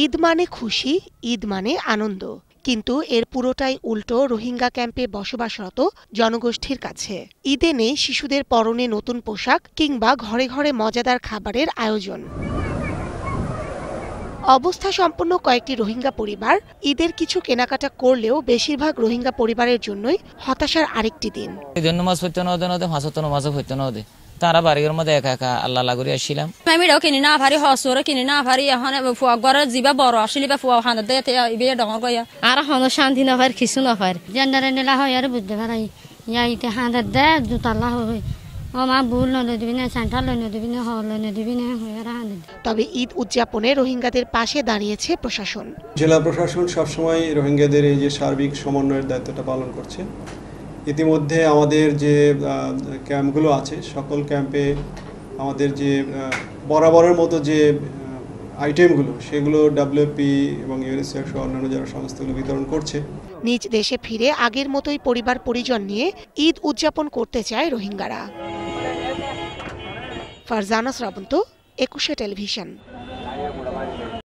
ঈদ মানে খুশি ঈদ মানে আনন্দ কিন্তু এর পুরোটাই উল্টো রোহিঙ্গা ক্যাম্পে বসবাসরত জনগোষ্ঠীর কাছে ঈদে নেই শিশুদের পরনে নতুন পোশাক কিংবা ঘরে ঘরে মজাদার খাবারের আয়োজন অবস্থা সম্পন্ন কয়েকটি রোহিঙ্গা পরিবার ঈদের কিছু কেনাকাটা করলেও বেশিরভাগ রোহিঙ্গা পরিবারের জন্যই হতাশার আরেকটি দিন তারা মধ্যে একা একা আল্লাহ আসছিলাম আমি কিনি না ভারি হসুর কিনি না ভারি এখন ফুয়া জিবা বড় আসলি বা ফুয়া হান দে ইবে গয়া আর হন শান্তি না কিছু না জেন্ডারে হয় আর বুঝতে পারাই ইয়া ইতে হান দে জুতাল্লা হয় তবে ঈদ উদযাপনে রোহিঙ্গাদের পাশে দাঁড়িয়েছে প্রশাসন জেলা প্রশাসন সবসময় রোহিঙ্গাদের এই যে সার্বিক সমন্বয়ের দায়িত্বটা পালন করছে ইতিমধ্যে আমাদের যে ক্যাম্পগুলো আছে সকল ক্যাম্পে আমাদের যে বরাবরের মতো যে আইটেমগুলো সেগুলো ডাব্লিউপি এবং ইউনিসেফ সহ অন্যান্য যারা সংস্থাগুলো বিতরণ করছে নিজ দেশে ফিরে আগের মতোই পরিবার পরিজন নিয়ে ঈদ উদযাপন করতে চায় রোহিঙ্গারা ফারজানা শ্রাবন্ত একুশে টেলিভিশন